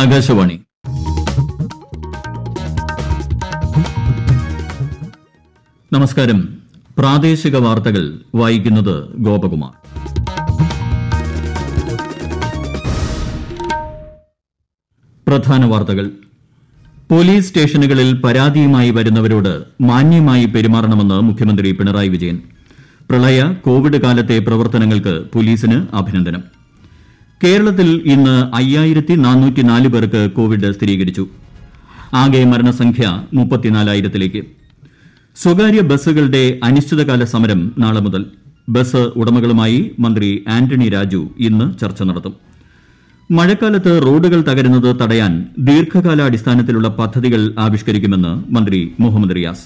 ആകാശവാണി നമസ്കാരം പ്രാദേശിക വാർത്തകൾ വായിക്കുന്നത് ഗോപകുമാർ പ്രധാന വാർത്തകൾ പോലീസ് സ്റ്റേഷനുകളിൽ പരാതിയുമായി വരുന്നവരോട് മാന്യമായി പെരുമാറണമെന്ന് മുഖ്യമന്ത്രി പിണറായി വിജയൻ പ്രളയ കോവിഡ് കാലത്തെ പ്രവർത്തനങ്ങൾക്ക് പോലീസിന് അഭിനന്ദനം കേരളത്തിൽ ഇന്ന് അയ്യായിരത്തി പേർക്ക് കോവിഡ് സ്ഥിരീകരിച്ചു ആകെ മരണസംഖ്യ മുപ്പത്തിനാലായിരത്തിലേക്ക് സ്വകാര്യ ബസ്സുകളുടെ അനിശ്ചിതകാല സമരം നാളെ മുതൽ ബസ് ഉടമകളുമായി മന്ത്രി ആന്റണി രാജു ഇന്ന് ചർച്ച നടത്തും മഴക്കാലത്ത് റോഡുകൾ തകരുന്നത് തടയാൻ ദീർഘകാലാടിസ്ഥാനത്തിലുള്ള പദ്ധതികൾ ആവിഷ്കരിക്കുമെന്ന് മന്ത്രി മുഹമ്മദ് റിയാസ്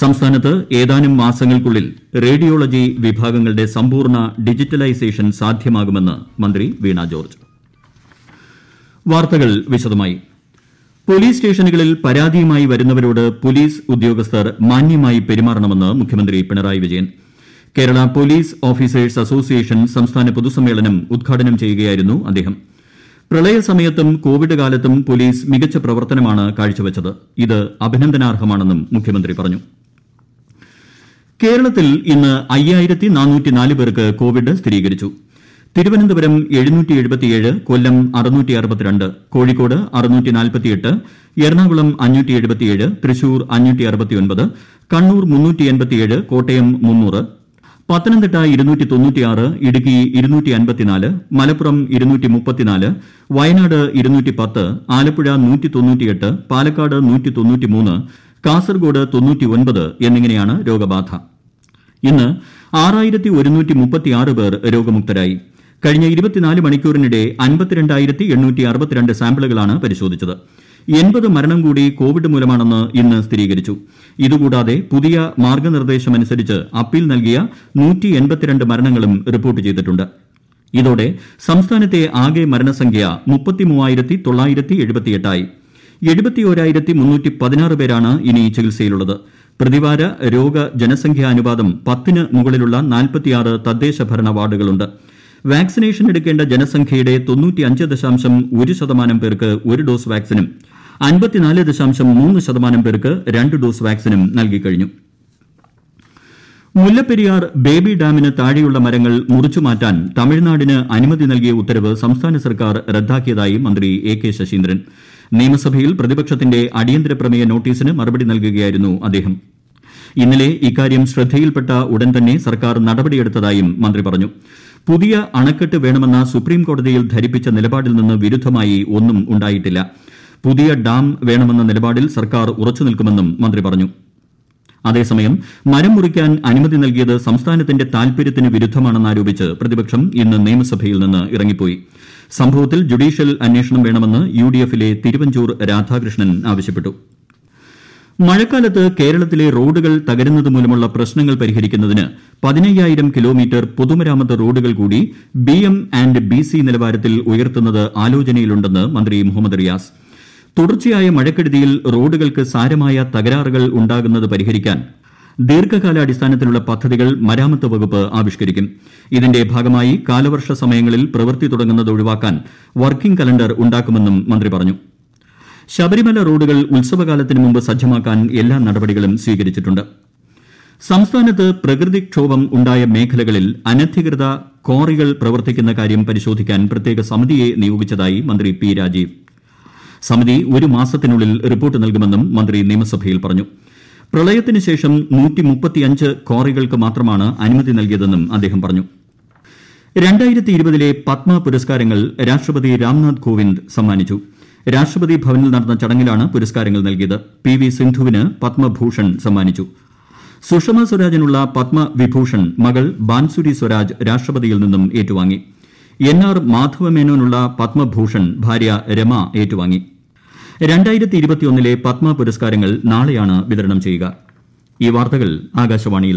സംസ്ഥാനത്ത് ഏതാനും മാസങ്ങൾക്കുള്ളിൽ റേഡിയോളജി വിഭാഗങ്ങളുടെ സമ്പൂർണ്ണ ഡിജിറ്റലൈസേഷൻ സാധ്യമാകുമെന്ന് മന്ത്രി വീണ ജോർജ് വാർത്തകൾ വിശദമായി പോലീസ് സ്റ്റേഷനുകളിൽ പരാതിയുമായി വരുന്നവരോട് പോലീസ് ഉദ്യോഗസ്ഥർ മാന്യമായി പെരുമാറണമെന്ന് മുഖ്യമന്ത്രി Pinarayi Vijayan Kerala police officers association സംസ്ഥാന പൊതുസമ്മേളനം ഉദ്ഘാടനം ചെയ്യുകയായിരുന്നു അദ്ദേഹം പ്രളയസമയത്തും കോവിഡ് കാലത്തും പോലീസ് മികച്ച പ്രവർത്തനമാണ് കാഴ്ചവച്ചത് ഇത് അഭിനന്ദനാർഹമാണെന്നും മുഖ്യമന്ത്രി പറഞ്ഞു കേരളത്തിൽ ഇന്ന് അയ്യായിരത്തി നാനൂറ്റി നാല് പേർക്ക് കോവിഡ് സ്ഥിരീകരിച്ചു തിരുവനന്തപുരം എഴുന്നൂറ്റി എഴുപത്തിയേഴ് കൊല്ലം അറുന്നൂറ്റി അറുപത്തിരണ്ട് കോഴിക്കോട് അറുന്നൂറ്റി നാൽപ്പത്തിയെട്ട് എറണാകുളം അഞ്ഞൂറ്റി എഴുപത്തിയേഴ് തൃശൂർ അഞ്ഞൂറ്റി അറുപത്തിയൊൻപത് കണ്ണൂർ മുന്നൂറ്റി എൺപത്തിയേഴ് കോട്ടയം മുന്നൂറ് പത്തനംതിട്ട ഇരുന്നൂറ്റി തൊണ്ണൂറ്റിയാറ് ഇടുക്കി ഇരുന്നൂറ്റി അൻപത്തിനാല് മലപ്പുറം ഇരുന്നൂറ്റി മുപ്പത്തിനാല് വയനാട് ഇരുന്നൂറ്റി പത്ത് ആലപ്പുഴ നൂറ്റി തൊണ്ണൂറ്റിയെട്ട് പാലക്കാട് നൂറ്റി തൊണ്ണൂറ്റിമൂന്ന് കാസർഗോഡ് എന്നിങ്ങനെയാണ് രോഗബാധ ഇന്ന് പേർ രോഗമുക്തരായി കഴിഞ്ഞ മണിക്കൂറിനിടെ സാമ്പിളുകളാണ് പരിശോധിച്ചത് എൺപത് മരണം കൂടി കോവിഡ് മൂലമാണെന്ന് ഇന്ന് സ്ഥിരീകരിച്ചു ഇതുകൂടാതെ പുതിയ മാർഗനിർദ്ദേശമനുസരിച്ച് അപ്പീൽ നൽകിയ മരണങ്ങളും റിപ്പോർട്ട് ചെയ്തിട്ടുണ്ട് ഇതോടെ സംസ്ഥാനത്തെ ആകെ മരണസംഖ്യ ആയി എഴുപത്തിയോരായിരത്തി മുന്നൂറ്റി പതിനാറ് പേരാണ് ഇനി ചികിത്സയിലുള്ളത് പ്രതിവാര രോഗ ജനസംഖ്യാനുപാതം പത്തിന് മുകളിലുള്ള നാൽപ്പത്തിയാറ് തദ്ദേശഭരണ വാർഡുകളുണ്ട് വാക്സിനേഷൻ എടുക്കേണ്ട ജനസംഖ്യയുടെ തൊണ്ണൂറ്റിയഞ്ച് ദശാംശം ഒരു ശതമാനം പേർക്ക് ഒരു ഡോസ് വാക്സിനും അൻപത്തിനാല് ദശാംശം മൂന്ന് ശതമാനം പേർക്ക് രണ്ട് ഡോസ് വാക്സിനും നൽകിക്കഴിഞ്ഞു മുല്ലപ്പെരിയാർ ബേബി ഡാമിന് താഴെയുള്ള മരങ്ങൾ മുറിച്ചുമാറ്റാൻ തമിഴ്നാടിന് അനുമതി നൽകിയ ഉത്തരവ് സംസ്ഥാന സർക്കാർ റദ്ദാക്കിയതായി മന്ത്രി എ കെ ശശീന്ദ്രൻ നിയമസഭയിൽ പ്രതിപക്ഷത്തിന്റെ അടിയന്തര പ്രമേയ നോട്ടീസിന് മറുപടി നൽകുകയായിരുന്നു അദ്ദേഹം ഇന്നലെ ഇക്കാര്യം ശ്രദ്ധയിൽപ്പെട്ട ഉടൻ തന്നെ സർക്കാർ നടപടിയെടുത്തതായും മന്ത്രി പറഞ്ഞു പുതിയ അണക്കെട്ട് വേണമെന്ന സുപ്രീംകോടതിയിൽ ധരിപ്പിച്ച നിലപാടിൽ നിന്ന് വിരുദ്ധമായി ഒന്നും ഉണ്ടായിട്ടില്ല പുതിയ ഡാം വേണമെന്ന നിലപാടിൽ സർക്കാർ ഉറച്ചു നിൽക്കുമെന്നും മന്ത്രി പറഞ്ഞു അതേസമയം മരം മുറിക്കാൻ അനുമതി നൽകിയത് സംസ്ഥാനത്തിന്റെ താൽപര്യത്തിന് വിരുദ്ധമാണെന്നാരോപിച്ച് പ്രതിപക്ഷം ഇന്ന് നിയമസഭയിൽ നിന്ന് ഇറങ്ങിപ്പോയി സംഭവത്തിൽ ജുഡീഷ്യൽ അന്വേഷണം വേണമെന്ന് യുഡിഎഫിലെ തിരുവഞ്ചൂർ രാധാകൃഷ്ണൻ ആവശ്യപ്പെട്ടു മഴക്കാലത്ത് കേരളത്തിലെ റോഡുകൾ തകരുന്നതുമൂലമുള്ള മൂലമുള്ള പ്രശ്നങ്ങൾ പരിഹരിക്കുന്നതിന് പതിനയ്യായിരം കിലോമീറ്റർ പൊതുമരാമത്ത് റോഡുകൾ കൂടി B M and B C നിലവാരത്തിൽ ഉയർത്തുന്നത് ആലോചനയിലുണ്ടെന്ന് മന്ത്രി മുഹമ്മദ് റിയാസ് തുടർച്ചയായ മഴക്കെടുതിയിൽ റോഡുകൾക്ക് സാരമായ തകരാറുകൾ ഉണ്ടാകുന്നത് പരിഹരിക്കാൻ ദീർഘകാലാടിസ്ഥാനത്തിലുള്ള പദ്ധതികൾ മരാമത്ത് വകുപ്പ് ആവിഷ്കരിക്കും ഇതിന്റെ ഭാഗമായി കാലവർഷ സമയങ്ങളിൽ പ്രവൃത്തി തുടങ്ങുന്നത് ഒഴിവാക്കാൻ വർക്കിംഗ് കലണ്ടർ ഉണ്ടാക്കുമെന്നും മന്ത്രി പറഞ്ഞു ശബരിമല റോഡുകൾ ഉത്സവകാലത്തിന് മുമ്പ് സജ്ജമാക്കാൻ എല്ലാ നടപടികളും സ്വീകരിച്ചിട്ടുണ്ട് സംസ്ഥാനത്ത് പ്രകൃതിക്ഷോഭം ഉണ്ടായ മേഖലകളിൽ അനധികൃത ക്വാറികൾ പ്രവർത്തിക്കുന്ന കാര്യം പരിശോധിക്കാൻ പ്രത്യേക സമിതിയെ നിയോഗിച്ചതായി മന്ത്രി പി രാജീവ് സമിതി ഒരു മാസത്തിനുള്ളിൽ റിപ്പോർട്ട് നൽകുമെന്നും മന്ത്രി നിയമസഭയിൽ പറഞ്ഞു പ്രളയത്തിന് ശേഷം ക്വാറികൾക്ക് മാത്രമാണ് അനുമതി നൽകിയതെന്നും അദ്ദേഹം പറഞ്ഞു രണ്ടായിരത്തി ഇരുപതിലെ പത്മ പുരസ്കാരങ്ങൾ രാഷ്ട്രപതി രാംനാഥ് കോവിന്ദ് സമ്മാനിച്ചു രാഷ്ട്രപതി ഭവനിൽ നടന്ന ചടങ്ങിലാണ് പുരസ്കാരങ്ങൾ നൽകിയത് പി വി സിന്ധുവിന് പത്മഭൂഷൺ സമ്മാനിച്ചു സുഷമ സ്വരാജിനുള്ള പത്മവിഭൂഷൺ മകൾ ബാൻസുരി സ്വരാജ് രാഷ്ട്രപതിയിൽ നിന്നും ഏറ്റുവാങ്ങി എൻ ആർ മാധവമേനോനുള്ള പത്മഭൂഷൺ ഭാര്യ രമ ഏറ്റുവാങ്ങി ലെ പത്മ പുരസ്കാരങ്ങൾ നാളെയാണ് വിതരണം ചെയ്യുക ഈ വാർത്തകൾ ആകാശവാണിയിൽ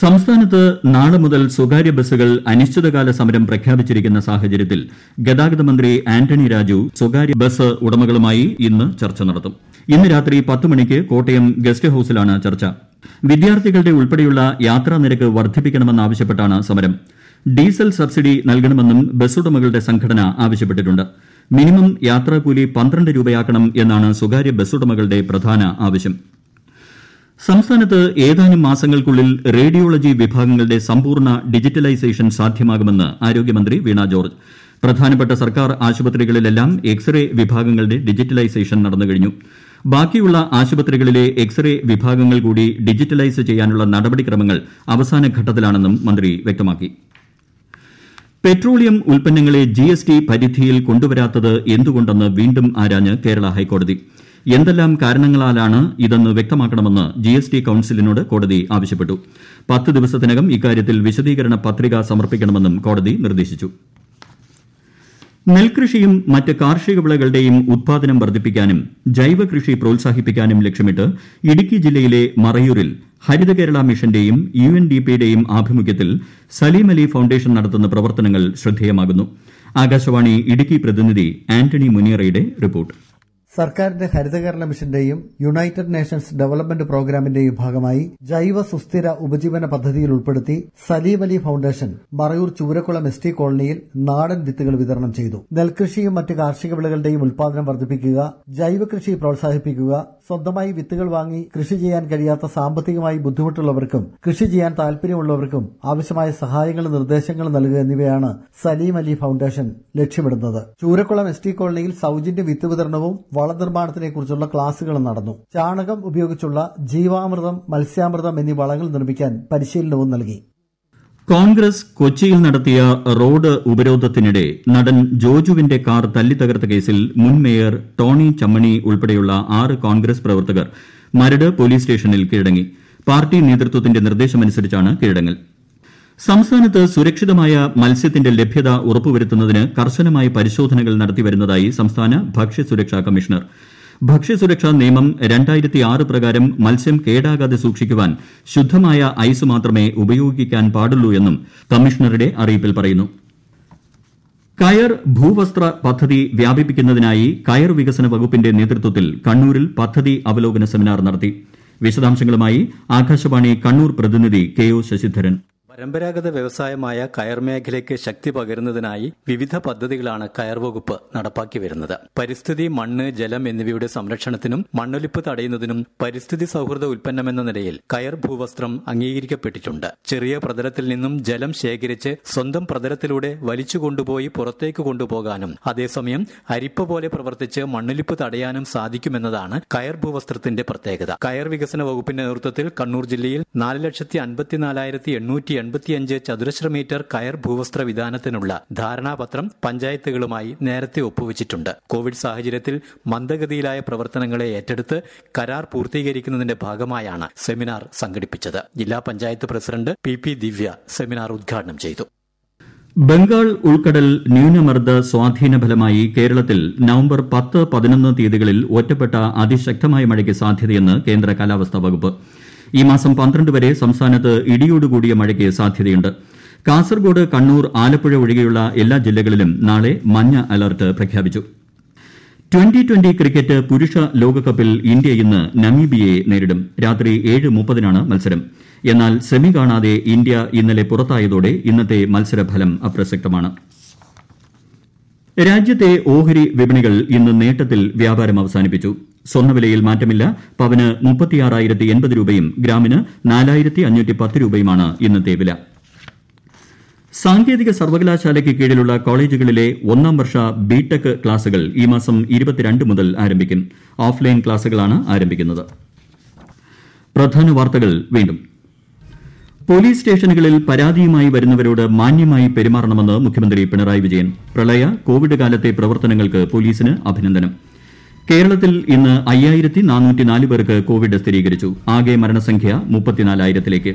സംസ്ഥാനത്ത് നാളെ മുതൽ സ്വകാര്യ ബസുകൾ അനിശ്ചിതകാല സമരം പ്രഖ്യാപിച്ചിരിക്കുന്ന സാഹചര്യത്തിൽ ഗതാഗത മന്ത്രി ആന്റണി രാജു സ്വകാര്യ ബസ് ഉടമകളുമായി ഇന്ന് ചർച്ച നടത്തും ഇന്ന് രാത്രി പത്ത് മണിക്ക് കോട്ടയം ഗസ്റ്റ് ഹൌസിലാണ് ചർച്ച വിദ്യാർത്ഥികളുടെ ഉൾപ്പെടെയുള്ള യാത്രാ നിരക്ക് വർദ്ധിപ്പിക്കണമെന്നാവശ്യപ്പെട്ടാണ് സമരം ഡീസൽ സബ്സിഡി നൽകണമെന്നും ബസ്സുടമകളുടെ സംഘടന ആവശ്യപ്പെട്ടിട്ടുണ്ട് മിനിമം യാത്രാക്കൂലി പന്ത്രണ്ട് രൂപയാക്കണം എന്നാണ് സ്വകാര്യ ബസ്സുടമകളുടെ പ്രധാന ആവശ്യം സംസ്ഥാനത്ത് ഏതാനും മാസങ്ങൾക്കുള്ളിൽ റേഡിയോളജി വിഭാഗങ്ങളുടെ സമ്പൂർണ്ണ ഡിജിറ്റലൈസേഷൻ സാധ്യമാകുമെന്ന് ആരോഗ്യമന്ത്രി വീണ ജോർജ് പ്രധാനപ്പെട്ട സർക്കാർ ആശുപത്രികളിലെല്ലാം എക്സ് റേ വിഭാഗങ്ങളുടെ ഡിജിറ്റലൈസേഷൻ നടന്നുകഴിഞ്ഞു ബാക്കിയുള്ള ആശുപത്രികളിലെ എക്സ് റേ വിഭാഗങ്ങൾ കൂടി ഡിജിറ്റലൈസ് ചെയ്യാനുള്ള നടപടിക്രമങ്ങൾ അവസാന ഘട്ടത്തിലാണെന്നും മന്ത്രി വ്യക്തമാക്കി പെട്രോളിയം ഉൽപ്പന്നങ്ങളെ ജി എസ് ടി പരിധിയിൽ കൊണ്ടുവരാത്തത് എന്തുകൊണ്ടെന്ന് വീണ്ടും ആരാഞ്ഞ് കേരള ഹൈക്കോടതി എന്തെല്ലാം കാരണങ്ങളാലാണ് ഇതെന്ന് വ്യക്തമാക്കണമെന്ന് ജി എസ് ടി കൌൺസിലിനോട് കോടതി ആവശ്യപ്പെട്ടു പത്ത് ദിവസത്തിനകം ഇക്കാര്യത്തിൽ വിശദീകരണ പത്രിക സമർപ്പിക്കണമെന്നും കോടതി നിർദ്ദേശിച്ചു നെൽകൃഷിയും മറ്റ് കാർഷിക വിളകളുടെയും ഉത്പാദനം വർദ്ധിപ്പിക്കാനും ജൈവകൃഷി പ്രോത്സാഹിപ്പിക്കാനും ലക്ഷ്യമിട്ട് ഇടുക്കി ജില്ലയിലെ മറയൂരിൽ ഹരിത കേരള മിഷന്റെയും യു എൻ ഡി പിയുടെയും ആഭിമുഖ്യത്തിൽ സലീം അലി ഫൌണ്ടേഷൻ നടത്തുന്ന പ്രവർത്തനങ്ങൾ ശ്രദ്ധേയമാകുന്നു ആകാശവാണി ഇടുക്കി പ്രതിനിധി ആന്റണി മുനിയറയുടെ റിപ്പോർട്ട് സർക്കാരിന്റെ ഹരിതകേരള മിഷന്റെയും യുണൈറ്റഡ് നേഷൻസ് ഡെവലപ്മെന്റ് പ്രോഗ്രാമിന്റെയും ഭാഗമായി ജൈവ സുസ്ഥിര ഉപജീവന പദ്ധതിയിൽ ഉൾപ്പെടുത്തി Salim Ali foundation Marayur Choorakkulam S T കോളനിയിൽ നാടൻ വിത്തുകൾ വിതരണം ചെയ്തു നെൽകൃഷിയും മറ്റ് കാർഷിക വിളകളുടെയും ഉൽപാദനം വർദ്ധിപ്പിക്കുക ജൈവ കൃഷി പ്രോത്സാഹിപ്പിക്കുക സ്വന്തമായി വിത്തുകൾ വാങ്ങി കൃഷി ചെയ്യാൻ കഴിയാത്ത സാമ്പത്തികമായി ബുദ്ധിമുട്ടുള്ളവർക്കും കൃഷി ചെയ്യാൻ താൽപര്യമുള്ളവർക്കും ആവശ്യമായ സഹായങ്ങളും നിർദ്ദേശങ്ങളും നൽകുക എന്നിവയാണ് സലീം അലി ഫൌണ്ടേഷൻ ലക്ഷ്യമിടുന്നത് ചൂരക്കുളം എസ് കോളനിയിൽ സൌജന്യ വിത്ത് വിതരണവും വളനിർമ്മാണത്തിനെ കുറിച്ചുള്ള ക്ലാസുകൾ നടന്നു ചാണകം ഉപയോഗിച്ചുള്ള ജീവാമൃതം മത്സ്യാമൃതം എന്നീ വളങ്ങൾ നിർമ്മിക്കാൻ പരിശീലനവും നൽകി കോൺഗ്രസ് കൊച്ചിയിൽ നടത്തിയ റോഡ് ഉപരോധത്തിനിടെ നടൻ ജോജുവിന്റെ കാർ തല്ലിത്തകർത്ത കേസിൽ മുൻ മേയർ ടോണി ചമ്മണി ഉൾപ്പെടെയുള്ള ആറ് കോൺഗ്രസ് പ്രവർത്തകർ മരട് പോലീസ് സ്റ്റേഷനിൽ കീഴടങ്ങി പാർട്ടി നേതൃത്വത്തിന്റെ നിർദ്ദേശമനുസരിച്ചാണ് കീഴടങ്ങൽ സംസ്ഥാനത്ത് സുരക്ഷിതമായ മത്സ്യത്തിന്റെ ലഭ്യത ഉറപ്പുവരുത്തുന്നതിന് കർശനമായ പരിശോധനകൾ നടത്തിവരുന്നതായി സംസ്ഥാന ഭക്ഷ്യസുരക്ഷാ കമ്മീഷണർ ഭക്ഷ്യസുരക്ഷാ നിയമം പ്രകാരം മത്സ്യം കേടാകാതെ സൂക്ഷിക്കുവാൻ ശുദ്ധമായ ഐസ് മാത്രമേ ഉപയോഗിക്കാൻ പാടുള്ളൂ എന്നും കമ്മീഷണറുടെ അറിയിപ്പിൽ പറയുന്നു കയർ ഭൂവസ്ത്ര പദ്ധതി വ്യാപിപ്പിക്കുന്നതിനായി കയർ വികസന വകുപ്പിന്റെ നേതൃത്വത്തിൽ കണ്ണൂരിൽ പദ്ധതി അവലോകന സെമിനാർ നടത്തി വിശദാംശങ്ങളുമായി ആകാശവാണി കണ്ണൂർ പ്രതിനിധി കെ ഒ ശശിധരൻ പരമ്പരാഗത വ്യവസായമായ കയർ മേഖലയ്ക്ക് ശക്തി പകരുന്നതിനായി വിവിധ പദ്ധതികളാണ് കയർ വകുപ്പ് നടപ്പാക്കി വരുന്നത് പരിസ്ഥിതി മണ്ണ് ജലം എന്നിവയുടെ സംരക്ഷണത്തിനും മണ്ണൊലിപ്പ് തടയുന്നതിനും പരിസ്ഥിതി സൗഹൃദ ഉൽപ്പന്നമെന്ന നിലയിൽ കയർ ഭൂവസ്ത്രം അംഗീകരിക്കപ്പെട്ടിട്ടുണ്ട് ചെറിയ പ്രതലത്തിൽ നിന്നും ജലം ശേഖരിച്ച് സ്വന്തം പ്രതലത്തിലൂടെ വലിച്ചു കൊണ്ടുപോയി പുറത്തേക്ക് കൊണ്ടുപോകാനും അതേസമയം അരിപ്പ പോലെ പ്രവർത്തിച്ച് മണ്ണൊലിപ്പ് തടയാനും സാധിക്കുമെന്നതാണ് കയർ ഭൂവസ്ത്രത്തിന്റെ പ്രത്യേകത കയർ വികസന വകുപ്പിന്റെ നേതൃത്വത്തിൽ കണ്ണൂർ ജില്ലയിൽ നാല് ലക്ഷത്തി അൻപത്തിനാലായിരത്തി എണ്ണൂറ്റി എൺപത്തിയഞ്ച് ചതുരശ്ര മീറ്റർ കയർ ഭൂവസ്ത്ര വിധാനത്തിനുള്ള ധാരണാപത്രം പഞ്ചായത്തുകളുമായി നേരത്തെ ഒപ്പുവച്ചിട്ടുണ്ട് കോവിഡ് സാഹചര്യത്തിൽ മന്ദഗതിയിലായ പ്രവർത്തനങ്ങളെ ഏറ്റെടുത്ത് കരാർ പൂർത്തീകരിക്കുന്നതിന്റെ ഭാഗമായാണ് സെമിനാർ സംഘടിപ്പിച്ചത് ജില്ലാ panchayat president P P Divya seminar ഉദ്ഘാടനം ചെയ്തു ബംഗാൾ ഉൾക്കടൽ ന്യൂനമർദ്ദ സ്വാധീന ഫലമായി കേരളത്തിൽ നവംബർ പത്ത് പതിനൊന്ന് തീയതികളിൽ ഒറ്റപ്പെട്ട അതിശക്തമായ മഴയ്ക്ക് സാധ്യതയെന്ന് കേന്ദ്ര കാലാവസ്ഥാ വകുപ്പ് ഈ മാസം പന്ത്രണ്ട് വരെ സംസ്ഥാനത്ത് ഇടിയോടുകൂടിയ മഴയ്ക്ക് സാധ്യതയുണ്ട് കാസർഗോഡ് കണ്ണൂർ ആലപ്പുഴ ഒഴികെയുള്ള എല്ലാ ജില്ലകളിലും നാളെ മഞ്ഞ അലർട്ട് പ്രഖ്യാപിച്ചു ട്വന്റി ട്വന്റി ക്രിക്കറ്റ് പുരുഷ ലോകകപ്പിൽ ഇന്ത്യ ഇന്ന് നമീബിയയെ നേരിടും രാത്രി ഏഴ് മുപ്പതിനാണ് മത്സരം എന്നാൽ സെമി കാണാതെ ഇന്ത്യ ഇന്നലെ പുറത്തായതോടെ ഇന്നത്തെ മത്സരഫലം അപ്രസക്തമാണ് ഓഹരി രാജ്യത്തെ ഓഹരി വിപണികൾ ഇന്ന് നേട്ടത്തിൽ വ്യാപാരം അവസാനിപ്പിച്ചു സ്വർണ്ണവിലയിൽ മാറ്റമില്ല പവന് രൂപയും ഗ്രാമിന് രൂപയുമാണ് ഇന്നത്തെ വില സാങ്കേതിക സർവകലാശാലയ്ക്ക് കീഴിലുള്ള കോളേജുകളിലെ ഒന്നാം വർഷ ബിടെക് ക്ലാസുകൾ ഈ മാസം മുതൽ ആരംഭിക്കും ഓഫ്ലൈൻ ക്ലാസുകളാണ് ആരംഭിക്കുന്നത് പോലീസ് സ്റ്റേഷനുകളിൽ പരാതിയുമായി വരുന്നവരോട് മാന്യമായി പെരുമാറണമെന്ന് മുഖ്യമന്ത്രി പിണറായി വിജയൻ പ്രളയ കോവിഡ് കാലത്തെ പ്രവർത്തനങ്ങൾക്ക് പോലീസിന് അഭിനന്ദനം കേരളത്തിൽ ഇന്ന് പേർക്ക് കോവിഡ് സ്ഥിരീകരിച്ചു ആകെ മരണസംഖ്യ മുപ്പത്തിനാലായിരത്തിലേക്ക്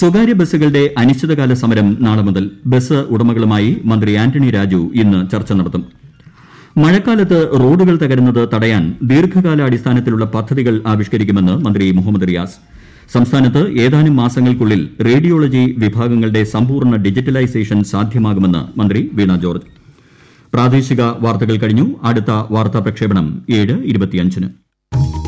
സ്വകാര്യ ബസ്സുകളുടെ അനിശ്ചിതകാല സമരം നാളെ മുതൽ ബസ് ഉടമകളുമായി മന്ത്രി ആന്റണി രാജു ഇന്ന് ചർച്ച നടത്തും മഴക്കാലത്ത് റോഡുകൾ തകരുന്നത് തടയാൻ ദീർഘകാലാടിസ്ഥാനത്തിലുള്ള പദ്ധതികൾ ആവിഷ്കരിക്കുമെന്ന് മന്ത്രി മുഹമ്മദ് റിയാസ് സംസ്ഥാനത്ത് ഏതാനും മാസങ്ങൾക്കുള്ളിൽ റേഡിയോളജി വിഭാഗങ്ങളുടെ സമ്പൂർണ്ണ ഡിജിറ്റലൈസേഷൻ സാധ്യമാകുമെന്ന് മന്ത്രി വീണ ജോർജ് പ്രാദേശിക വാർത്തകൾ കഴിഞ്ഞു അടുത്ത വാർത്താ പ്രക്ഷേപണം ഏഴ് ഇരുപത്തിയഞ്ചിന്